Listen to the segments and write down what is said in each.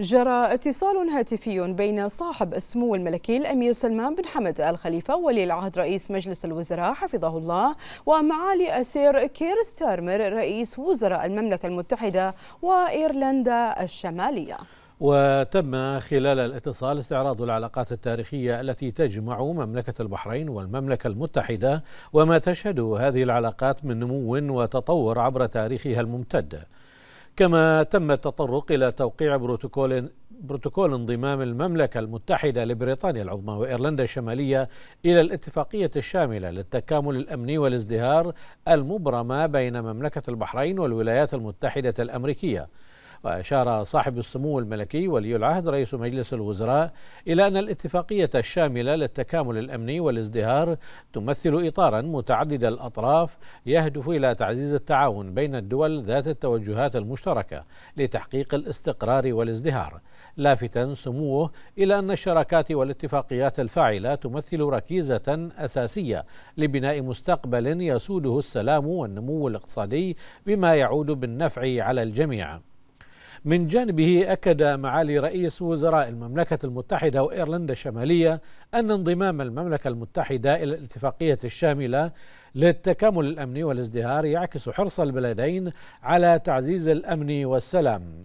جرى اتصال هاتفي بين صاحب السمو الملكي الأمير سلمان بن حمد آل خليفة ولي العهد رئيس مجلس الوزراء حفظه الله ومعالي السير كير ستارمر رئيس وزراء المملكة المتحدة وإيرلندا الشمالية وتم خلال الاتصال استعراض العلاقات التاريخية التي تجمع مملكة البحرين والمملكة المتحدة وما تشهده هذه العلاقات من نمو وتطور عبر تاريخها الممتد كما تم التطرق إلى توقيع بروتوكول بروتوكول انضمام المملكة المتحدة لبريطانيا العظمى وإيرلندا الشمالية إلى الاتفاقية الشاملة للتكامل الأمني والازدهار المبرمة بين مملكة البحرين والولايات المتحدة الأمريكية وأشار صاحب السمو الملكي ولي العهد رئيس مجلس الوزراء إلى أن الاتفاقية الشاملة للتكامل الأمني والازدهار تمثل إطارا متعدد الأطراف يهدف إلى تعزيز التعاون بين الدول ذات التوجهات المشتركة لتحقيق الاستقرار والازدهار لافتا سموه إلى أن الشراكات والاتفاقيات الفاعلة تمثل ركيزة أساسية لبناء مستقبل يسوده السلام والنمو الاقتصادي بما يعود بالنفع على الجميع من جانبه أكد معالي رئيس وزراء المملكة المتحدة وإيرلندا الشمالية أن انضمام المملكة المتحدة إلى الاتفاقية الشاملة للتكامل الأمني والازدهار يعكس حرص البلدين على تعزيز الأمن والسلام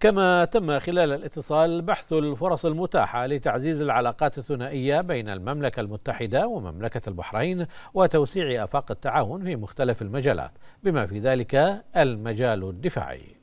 كما تم خلال الاتصال بحث الفرص المتاحة لتعزيز العلاقات الثنائية بين المملكة المتحدة ومملكة البحرين وتوسيع آفاق التعاون في مختلف المجالات بما في ذلك المجال الدفاعي